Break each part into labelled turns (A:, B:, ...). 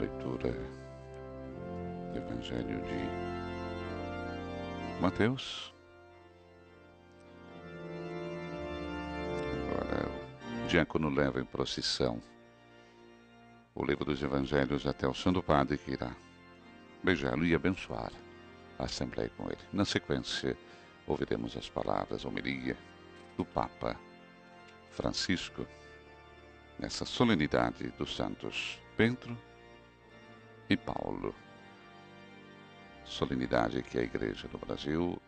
A: leitura do é Evangelho de Mateus. Agora, o diácono leva em procissão o livro dos Evangelhos até o Santo Padre, que irá beijá-lo e abençoar a Assembleia com ele. Na sequência, ouviremos as palavras, homilia do Papa Francisco nessa solenidade dos santos Pedro e Paulo. Solenidade que a Igreja do Brasil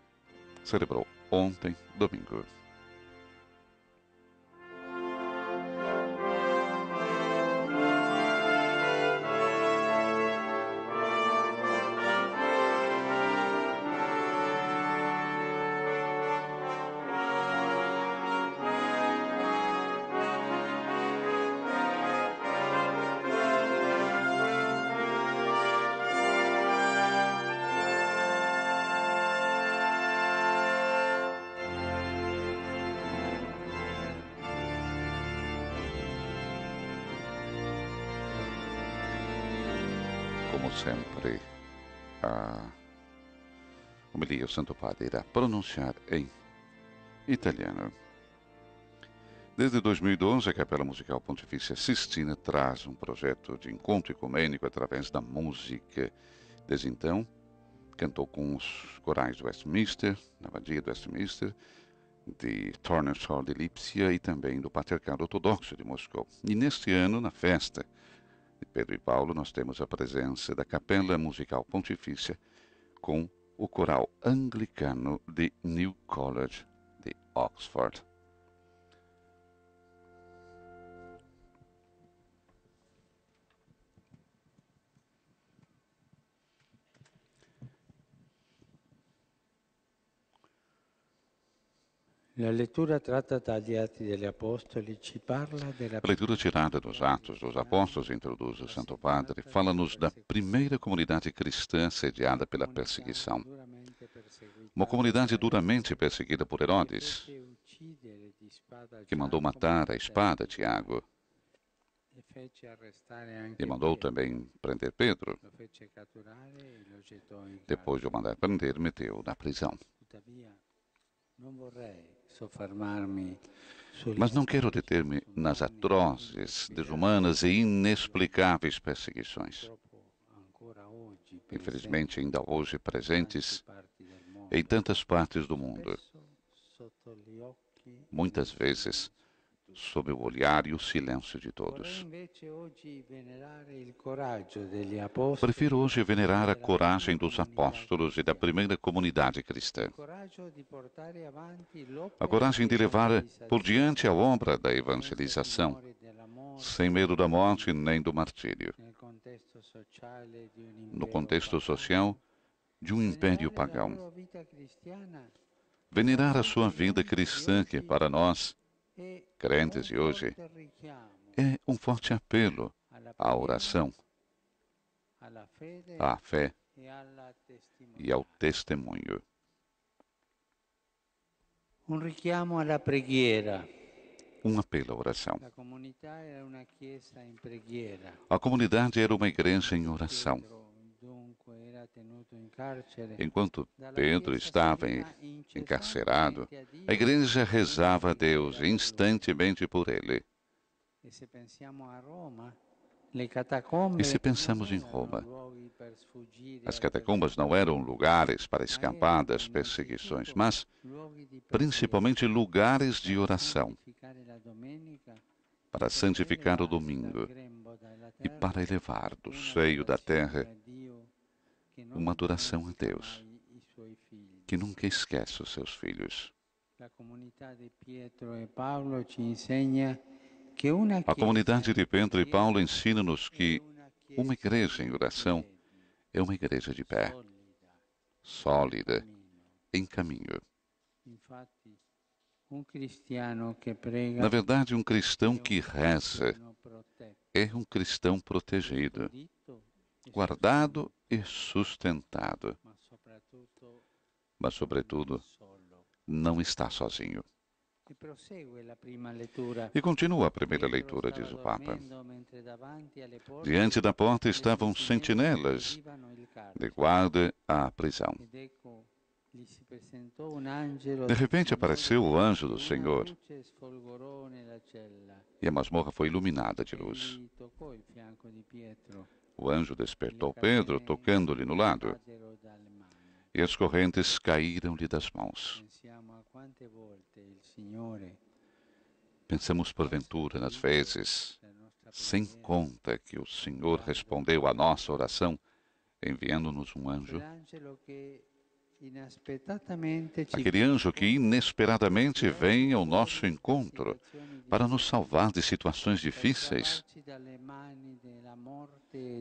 A: celebrou ontem, domingo. sempre a homilia, o Santo Padre irá pronunciar em italiano. Desde 2012, a Capela Musical Pontifícia Sistina traz um projeto de encontro ecumênico através da música. Desde então, cantou com os corais do Westminster, na Abadia do Westminster, de Hall de Lipsia e também do Patriarcado Ortodoxo de Moscou. E neste ano, na festa de Pedro e Paulo, nós temos a presença da Capela Musical Pontifícia com o Coral Anglicano de New College de Oxford. A leitura tirada dos Atos dos Apóstolos introduz o Santo Padre, fala-nos da primeira comunidade cristã sediada pela perseguição. Uma comunidade duramente perseguida por Herodes, que mandou matar a espada Tiago
B: e mandou também prender Pedro. Depois de o
A: mandar prender, meteu na prisão. Mas não quero deter-me nas atrozes, desumanas e inexplicáveis perseguições, infelizmente ainda hoje presentes em tantas partes do mundo. Muitas vezes, sob o olhar e o silêncio de todos. Prefiro hoje venerar a coragem dos apóstolos e da primeira comunidade cristã. A coragem de levar por diante a obra da evangelização, sem medo da morte nem do martírio. No contexto social de um império pagão. Venerar a sua vida cristã, que é para nós é crentes de hoje é um forte apelo à oração,
B: à fé e ao
A: testemunho.
B: Um richiamo à preghiera
A: um apelo à oração. A comunidade era uma igreja em oração.
B: Enquanto Pedro estava
A: encarcerado, a igreja rezava a Deus instantemente por ele. E se pensamos em Roma, as catacumbas não eram lugares para escapar das perseguições, mas principalmente lugares de oração para santificar o domingo e para elevar do seio da terra uma adoração a Deus, que nunca esquece os seus filhos.
B: A comunidade de Pedro e Paulo
A: ensina-nos que uma igreja em oração é uma igreja de pé, sólida, em caminho. Na verdade, um cristão que é reza é um cristão protegido guardado e sustentado. Mas, sobretudo, não está sozinho.
B: E continua a primeira leitura, diz o Papa. Diante da
A: porta estavam sentinelas de guarda à prisão.
B: De repente apareceu o anjo do Senhor e a masmorra
A: foi iluminada de luz. O anjo despertou Pedro, tocando-lhe no lado, e as correntes caíram-lhe das mãos. Pensamos, porventura, nas vezes, sem conta, que o Senhor respondeu à nossa oração, enviando-nos um anjo Aquele anjo que inesperadamente vem ao nosso encontro para nos salvar de situações difíceis,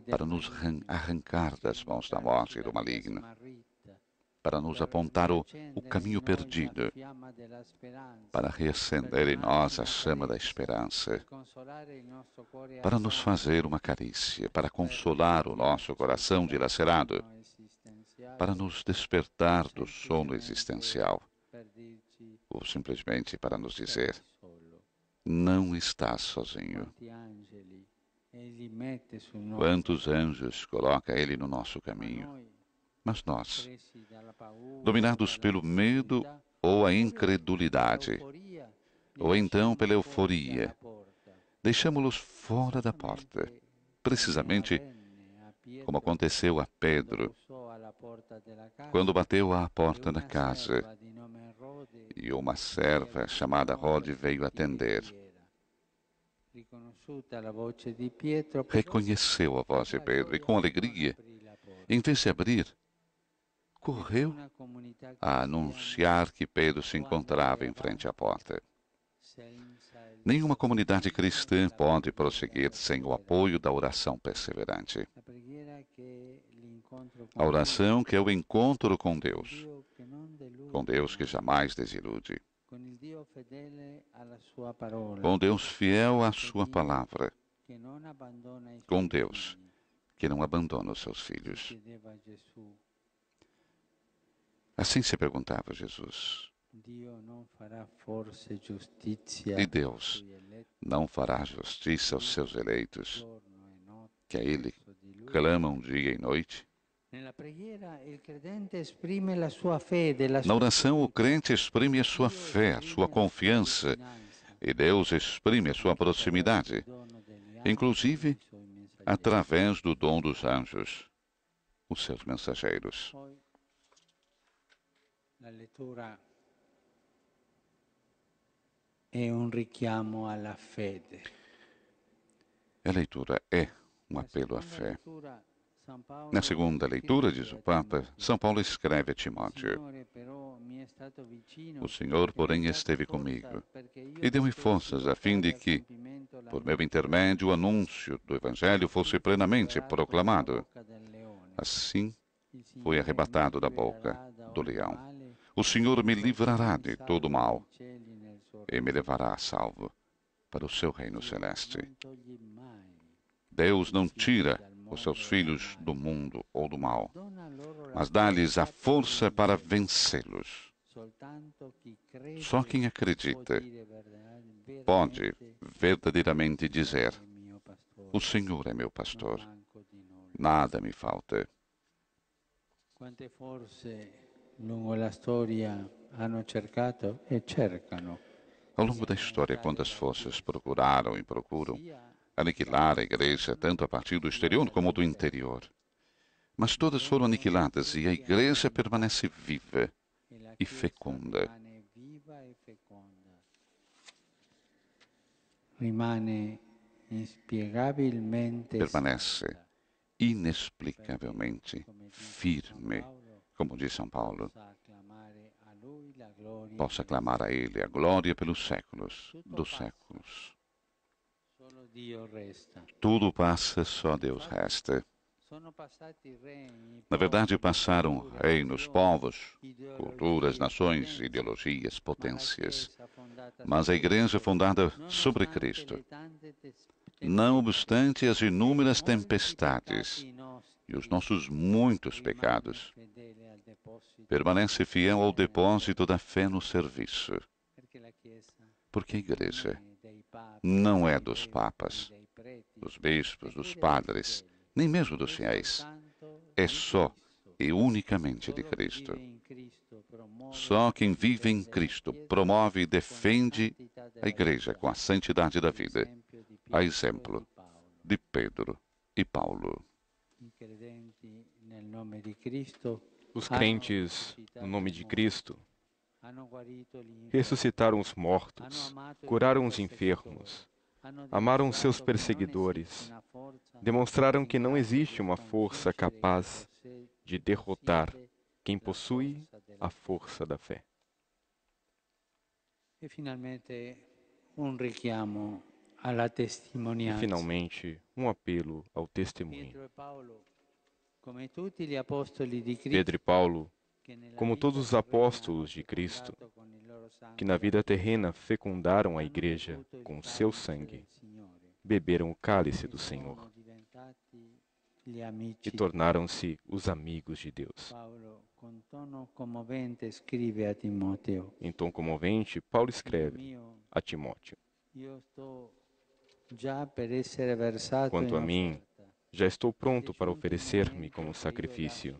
A: para nos arrancar das mãos da morte e do maligno, para nos apontar o, o caminho perdido, para reacender em nós a chama da esperança, para nos fazer uma carícia, para consolar o nosso coração dilacerado para nos despertar do sono existencial, ou simplesmente para nos dizer: não estás sozinho. Quantos anjos coloca Ele no nosso caminho? Mas nós, dominados pelo medo ou a incredulidade, ou então pela euforia, deixamos-los fora da porta, precisamente como aconteceu a Pedro quando bateu à porta da casa, e uma serva chamada Rode veio atender. Reconheceu a voz de Pedro e, com alegria, em vez de abrir, correu a anunciar que Pedro se encontrava em frente à porta. Nenhuma comunidade cristã pode prosseguir sem o apoio da oração perseverante. A oração que é o encontro com Deus, com Deus que jamais desilude, com Deus fiel à Sua palavra, com Deus que não abandona os seus filhos. Assim se perguntava Jesus. E Deus não fará justiça aos seus eleitos, que a Ele clamam dia e noite? Na oração, o crente exprime a sua fé, a sua confiança, e Deus exprime a sua proximidade, inclusive através do dom dos anjos, os seus mensageiros.
B: A leitura é um richiamo à fé.
A: A leitura é um apelo à fé. Na segunda leitura, diz o Papa, São Paulo escreve a Timóteo: O Senhor, porém, esteve comigo e deu-me forças a fim de que, por meu intermédio, o anúncio do Evangelho fosse plenamente proclamado. Assim, foi arrebatado da boca do leão. O Senhor me livrará de todo mal e me levará a salvo para o seu reino celeste. Deus não tira os seus filhos do mundo ou do mal, mas dá-lhes a força para vencê-los. Só quem acredita pode verdadeiramente dizer: O Senhor é meu pastor, nada me falta.
B: Quante lungo la storia hanno cercato e cercano.
A: Ao longo da história, quantas forças procuraram e procuram aniquilar a igreja, tanto a partir do exterior como do interior. Mas todas foram aniquiladas e a igreja permanece viva e fecunda.
B: Permanece
A: inexplicavelmente firme, como diz São Paulo. Possa clamar a Ele a glória pelos séculos dos
B: séculos.
A: Tudo passa, só Deus resta. Na verdade, passaram reinos, povos, culturas, nações, ideologias, potências. Mas a igreja fundada sobre Cristo, não obstante as inúmeras tempestades e os nossos muitos pecados, permanece fiel ao depósito da fé no serviço. Porque a igreja não é dos papas, dos bispos, dos padres, nem mesmo dos fiéis. É só e unicamente de Cristo. Só quem vive em Cristo promove e defende a Igreja com a santidade da vida, a exemplo de Pedro e Paulo.
B: Os crentes,
C: no nome de Cristo,
B: então.
C: ressuscitaram os mortos, curaram os então, enfermos, amaram seus então, perseguidores, demonstraram que não existe uma força capaz de derrotar quem possui a força da fé.
B: E finalmente um richiamo
C: alla testimonianza. Finalmente um apelo ao testemunho.
B: Pedro e Paulo como
C: todos os apóstolos de Cristo, que na vida terrena fecundaram a Igreja com seu sangue, beberam o cálice do Senhor e tornaram-se os amigos de Deus. Em então, tom comovente, Paulo escreve a Timóteo: Quanto a mim, já estou pronto para oferecer-me como sacrifício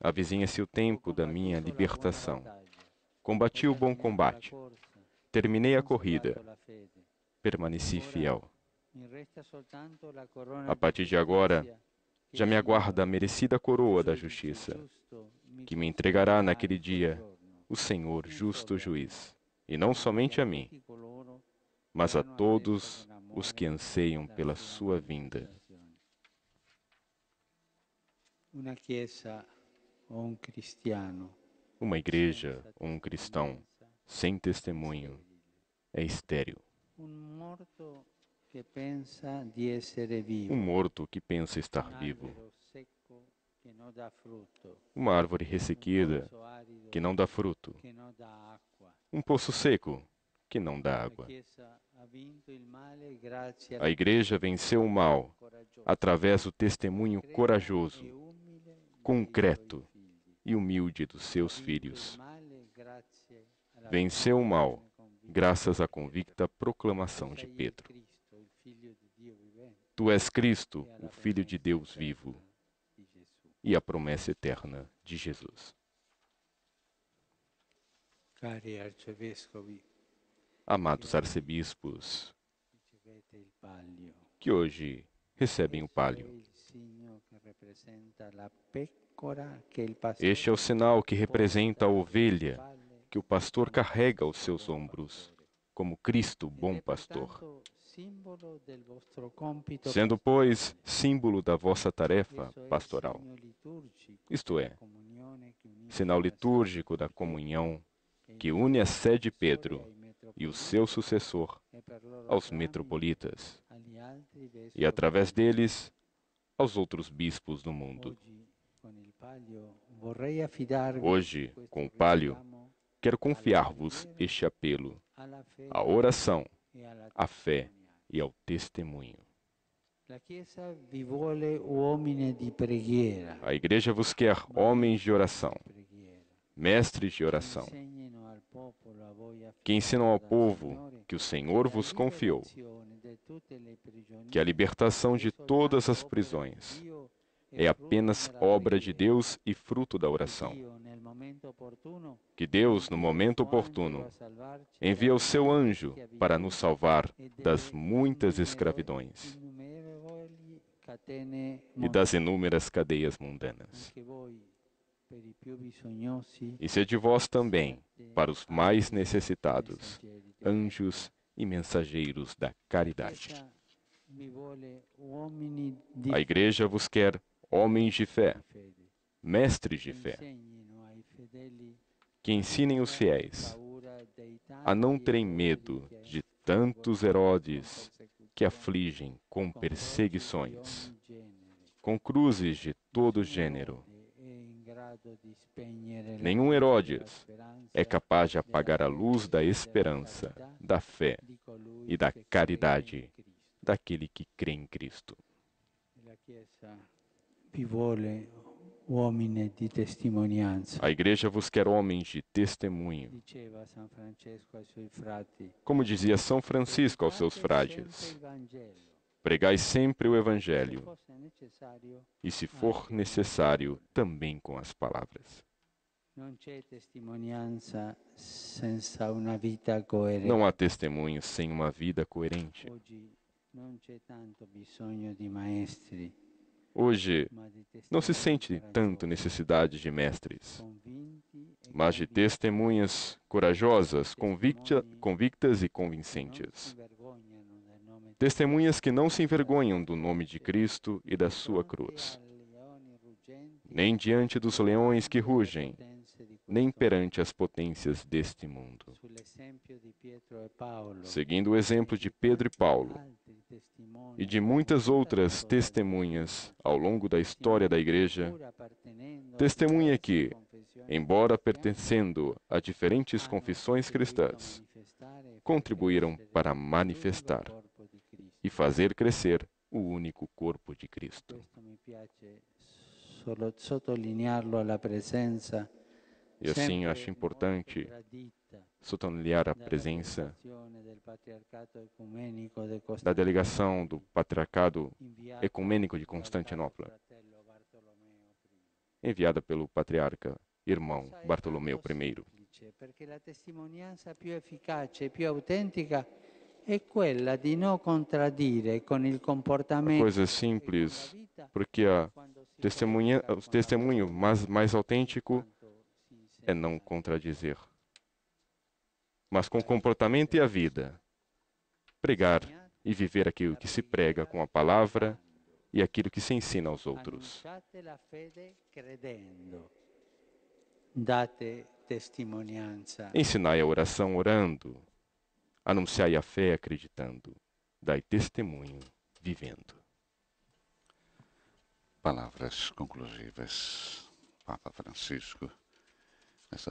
C: avizinha-se o tempo da minha libertação. Combati o bom combate, terminei a corrida, permaneci fiel. A partir de agora, já me aguarda a merecida coroa da justiça, que me entregará naquele dia o Senhor justo juiz, e não somente a mim, mas a todos os que anseiam pela sua vinda.
B: Uma chiesa
C: uma igreja ou um cristão sem testemunho é estéril. Um
B: morto que pensa estar vivo. Uma árvore ressequida que não dá fruto.
C: Um poço seco que não dá água. A Igreja venceu o mal através do testemunho corajoso, concreto e humilde dos seus filhos. É Venceu o mal, graças à convicta é proclamação de Pedro. Tu és Cristo, o Filho de Deus vivo, e a promessa eterna de Jesus. Amados arcebispos, que hoje recebem o é palio. Este é o sinal que representa a ovelha que o pastor carrega aos seus ombros, como Cristo, bom pastor. Sendo, pois, símbolo da vossa tarefa é pastoral, isto é, sinal litúrgico da é, comunhão que une a sede de Pedro e o seu sucessor aos metropolitas, e através deles aos outros bispos do mundo. Hoje, com o palio, quero confiar-vos este apelo à oração, à fé e ao testemunho. A Igreja vos quer homens de oração, mestres de oração, que ensinam ao povo que o Senhor vos confiou, que a libertação de todas as prisões é apenas obra de Deus e fruto da oração. Que Deus, no momento oportuno, envia o seu anjo para nos salvar das muitas escravidões e das inúmeras cadeias
B: mundanas. E sede
C: vós também, para os mais necessitados, anjos e mensageiros da caridade. A Igreja vos quer homens de fé, mestres de fé, que ensinem os fiéis a não terem medo de tantos Herodes que afligem com perseguições, com cruzes de todo gênero.
B: Nenhum Herodes
C: é capaz de apagar a luz da esperança, da fé e da caridade daquele que crê em Cristo. A igreja vos quer homens de testemunho. Como dizia São Francisco aos seus frades, pregai sempre o Evangelho, e se for necessário, também com as palavras. Não há testemunho sem uma vida coerente. Hoje, não se sente tanto necessidade de mestres, mas de testemunhas corajosas, convicta, convictas e convincentes. Testemunhas que não se envergonham do nome de Cristo e da sua cruz, nem diante dos leões que rugem, nem perante as potências deste mundo. Seguindo o exemplo de Pedro e Paulo, e de muitas outras testemunhas ao longo da história da Igreja, testemunha que, embora né? pertencendo a diferentes confissões cristãs, é contribuíram para manifestar e fazer crescer o único corpo de Cristo.
B: E assim acho
C: importante sotoneliar a presença
B: da delegação do
C: Patriarcado Ecumênico de Constantinopla, enviada pelo patriarca irmão Bartolomeu I.
B: Porque a testemunhança mais eficaz e mais autêntica é quella de não contradire com o comportamento. coisa
C: simples, porque a testemunha, o testemunho mais, mais autêntico é não contradizer mas com o comportamento e a vida. Pregar e viver aquilo que se prega com a palavra e aquilo que se ensina aos outros. Ensinai a oração orando, anunciai a fé acreditando, dai testemunho vivendo. Palavras conclusivas, Papa Francisco, nessa